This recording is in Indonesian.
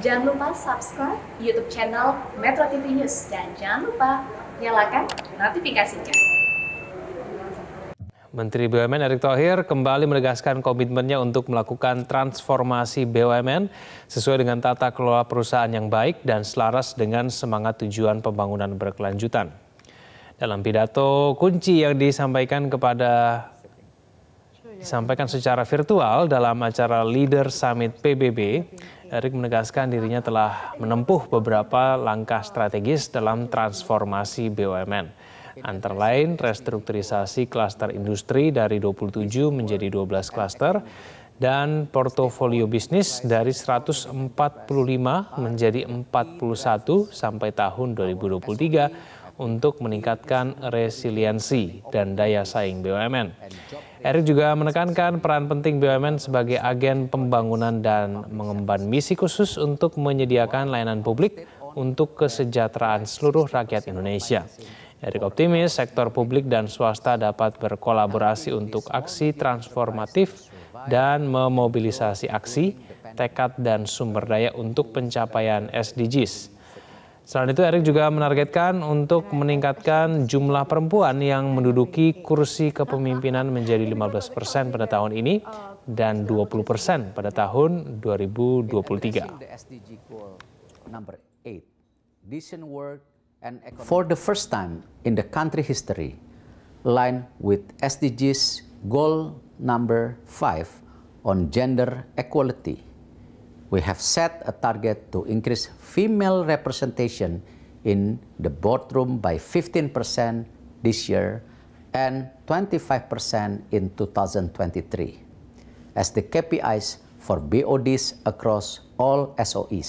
Jangan lupa subscribe YouTube channel Metro TV News dan jangan lupa nyalakan notifikasinya. Menteri BUMN Erick Thohir kembali menegaskan komitmennya untuk melakukan transformasi BUMN sesuai dengan tata kelola perusahaan yang baik dan selaras dengan semangat tujuan pembangunan berkelanjutan. Dalam pidato kunci yang disampaikan kepada disampaikan secara virtual dalam acara Leader Summit PBB, Erick menegaskan dirinya telah menempuh beberapa langkah strategis dalam transformasi BUMN. Antara lain restrukturisasi klaster industri dari 27 menjadi 12 klaster dan portofolio bisnis dari 145 menjadi 41 sampai tahun 2023 untuk meningkatkan resiliensi dan daya saing BUMN. Erick juga menekankan peran penting BUMN sebagai agen pembangunan dan mengemban misi khusus untuk menyediakan layanan publik untuk kesejahteraan seluruh rakyat Indonesia. Erick optimis sektor publik dan swasta dapat berkolaborasi untuk aksi transformatif dan memobilisasi aksi, tekad, dan sumber daya untuk pencapaian SDGs. Selain itu, Erick juga menargetkan untuk meningkatkan jumlah perempuan yang menduduki kursi kepemimpinan menjadi 15 persen pada tahun ini dan 20 persen pada tahun 2023. Kan For the first time in the country history, line with SDGs goal number five on gender equality. we have set a target to increase female representation in the boardroom by 15% this year and 25% in 2023 as the KPIs for BODs across all SOEs.